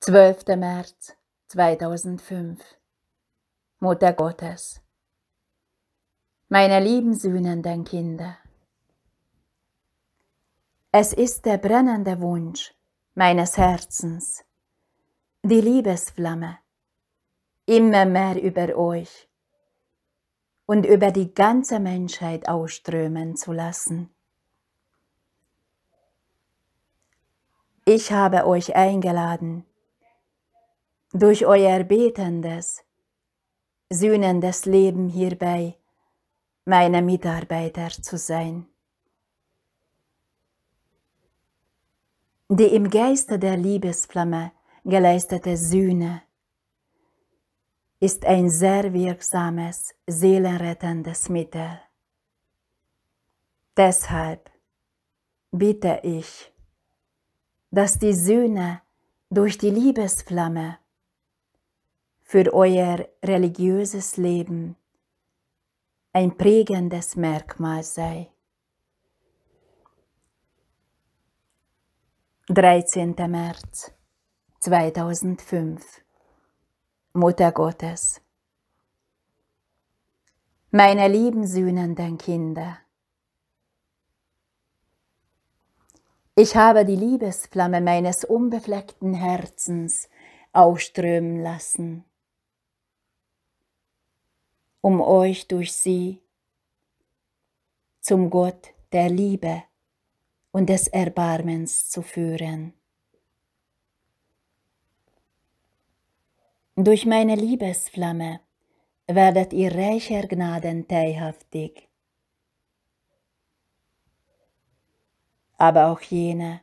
12. März 2005 Mutter Gottes Meine lieben sühnenden Kinder Es ist der brennende Wunsch meines Herzens, die Liebesflamme, immer mehr über euch und über die ganze Menschheit ausströmen zu lassen. Ich habe euch eingeladen, durch euer betendes, sühnendes Leben hierbei meine Mitarbeiter zu sein, die im Geiste der Liebesflamme geleistete Sühne ist ein sehr wirksames, seelenrettendes Mittel. Deshalb bitte ich, dass die Sühne durch die Liebesflamme für euer religiöses Leben ein prägendes Merkmal sei. 13. März 2005 Mutter Gottes Meine lieben sühnenden Kinder Ich habe die Liebesflamme meines unbefleckten Herzens ausströmen lassen um euch durch sie zum Gott der Liebe und des Erbarmens zu führen. Durch meine Liebesflamme werdet ihr reicher Gnaden teilhaftig. Aber auch jene,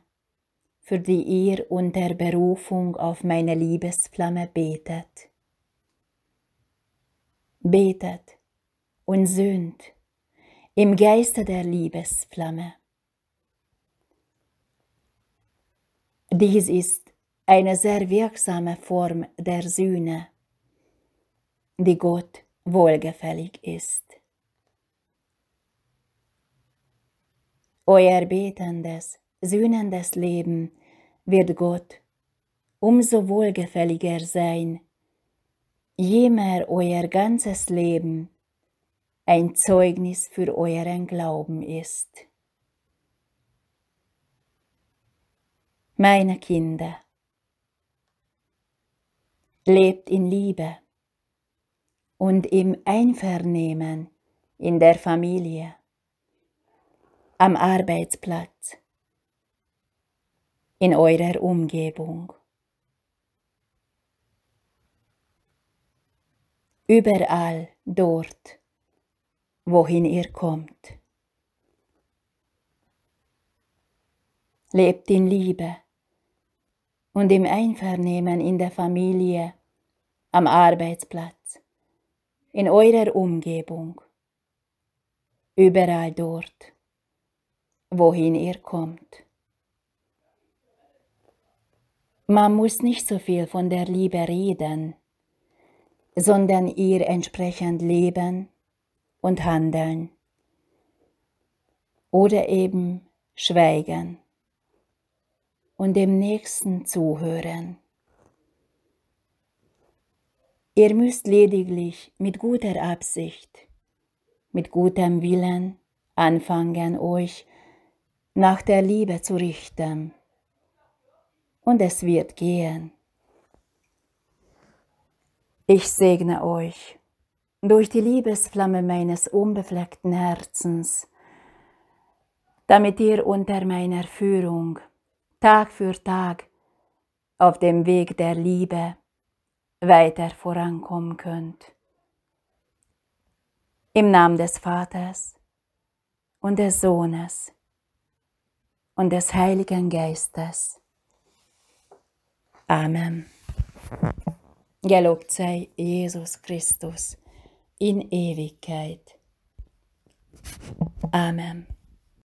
für die ihr unter Berufung auf meine Liebesflamme betet betet und söhnt im Geiste der Liebesflamme. Dies ist eine sehr wirksame Form der Sühne, die Gott wohlgefällig ist. Euer betendes, sühnendes Leben wird Gott umso wohlgefälliger sein, immer euer ganzes Leben ein Zeugnis für euren Glauben ist. Meine Kinder, lebt in Liebe und im Einvernehmen in der Familie, am Arbeitsplatz, in eurer Umgebung. überall dort, wohin ihr kommt. Lebt in Liebe und im Einvernehmen in der Familie, am Arbeitsplatz, in eurer Umgebung, überall dort, wohin ihr kommt. Man muss nicht so viel von der Liebe reden, sondern ihr entsprechend leben und handeln oder eben schweigen und dem Nächsten zuhören. Ihr müsst lediglich mit guter Absicht, mit gutem Willen anfangen, euch nach der Liebe zu richten. Und es wird gehen. Ich segne euch durch die Liebesflamme meines unbefleckten Herzens, damit ihr unter meiner Führung Tag für Tag auf dem Weg der Liebe weiter vorankommen könnt. Im Namen des Vaters und des Sohnes und des Heiligen Geistes. Amen. gelobcej Jézus Krisztus, in ewigkeit. Amen.